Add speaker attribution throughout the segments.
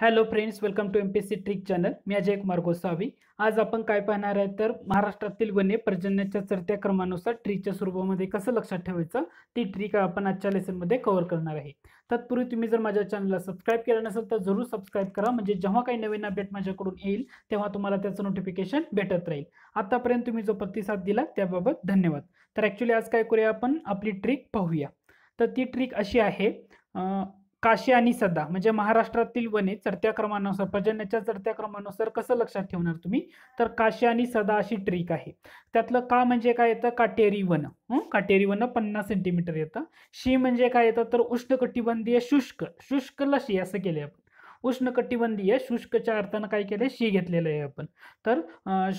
Speaker 1: hello friends welcome to M P C trick channel मी अजय कुमार गोसावी आज आपण काय पाहणार आहे तर महाराष्ट्रातील वन्य पर्जन्याच्या चढत्या क्रमानुसार ट्रीकच्या स्वरूपामध्ये कसं लक्षात ठेवायचं ती ट्रिक आपण आजच्या लेसनमध्ये कव्हर करणार आहे तत्पूर्वी तुम्ही जर माझ्या चॅनलला सबस्क्राईब केलं नसेल तर जरूर सबस्क्राईब करा म्हणजे जेव्हा काही नवीन अपडेट माझ्याकडून येईल तेव्हा तुम्हाला त्याचं नोटिफिकेशन भेटत राहील आतापर्यंत तुम्ही जो प्रतिसाद दिला त्याबाबत धन्यवाद तर ॲक्च्युली आज काय करूया आपण आपली ट्रिक पाहूया तर ती ट्रिक अशी आहे काशी आणि सदा म्हणजे महाराष्ट्रातील वने चढत्या क्रमानुसार पर्जन्याच्या चढत्या क्रमानुसार कसं लक्षात ठेवणार तुम्ही तर काशी आणि सदा अशी ट्रिक आहे त्यातलं का म्हणजे काय येतं काटेरी वन काटेरी वन पन्नास सेंटीमीटर येतं शी म्हणजे काय येतं तर उष्णकटिबंधीय शुष्क शुष्क लशी असं केले आपण उष्ण उष्णकटिबंधीय शुष्कच्या अर्थानं काय केलं शी घेतलेलं आहे आपण तर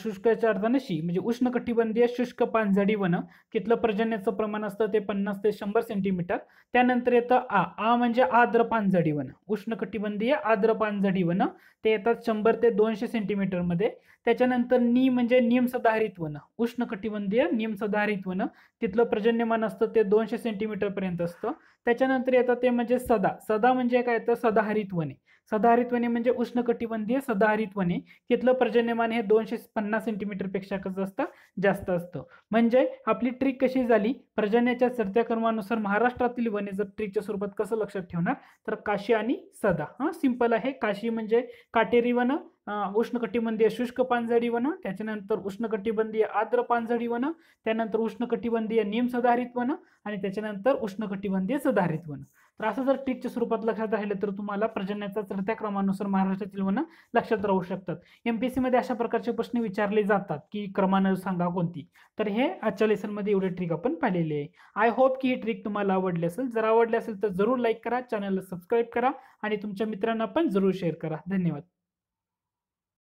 Speaker 1: शुष्कच्या अर्थानं शी म्हणजे उष्ण उष्णकटिबंधीय शुष्क पानझडी वन तिथलं पर्जन्याचं प्रमाण असतं ते पन्नास ते शंभर सेंटीमीटर त्यानंतर येतं आ आ म्हणजे आद्र पानझडी वन उष्णकटिबंधीय आद्र पानझडी वन ते येतात शंभर ते दोनशे मध्ये त्याच्यानंतर नी म्हणजे निमसधारित वन उष्ण उष्णकटिबंधीय निमसधारित वन तिथलं पर्जन्यमान असतं ते दोनशे पर्यंत असतं त्याच्यानंतर येतं ते म्हणजे सदा सदा म्हणजे काय येतं सदाहरित वने सदाहरित वने म्हणजे उष्णकटिबंधीय सदाहरित वने तिथलं पर्जन्यमान हे दोनशे पन्नास सेंटीमीटरपेक्षा कसं असतं जास्त असतं म्हणजे आपली ट्रिक कशी झाली पर्जन्याच्या चढत्या क्रमानुसार महाराष्ट्रातील वने जर ट्रिकच्या स्वरूपात कसं लक्षात ठेवणार तर काशी आणि सदा हा सिंपल आहे काशी म्हणजे काटेरी वन उष्णकटिबंधीय शुष्क पानझडी वनं त्याच्यानंतर उष्णकटिबंधीय आर्द्र पानझडी वनं त्यानंतर उष्णकटिबंधीय सुधारित वनं आणि त्याच्यानंतर उष्णकटिबंधीय सुधारित वनं तर असं जर टिकच्या स्वरूपात लक्षात राहिलं तर तुम्हाला प्रजन्याचा चढत्या क्रमानुसार महाराष्ट्रातील वन लक्षात राहू शकतात एम पी सीमध्ये अशा प्रकारचे प्रश्न विचारले जातात की क्रमानं सांगा कोणती तर हे आजच्या लेसनमध्ये एवढे ट्रिक आपण पाहिलेले आहे आय होप की ही ट्रिक तुम्हाला आवडली असेल जर आवडली असेल तर जरूर लाईक करा चॅनलला सबस्क्राईब करा आणि तुमच्या मित्रांना पण जरूर शेअर करा धन्यवाद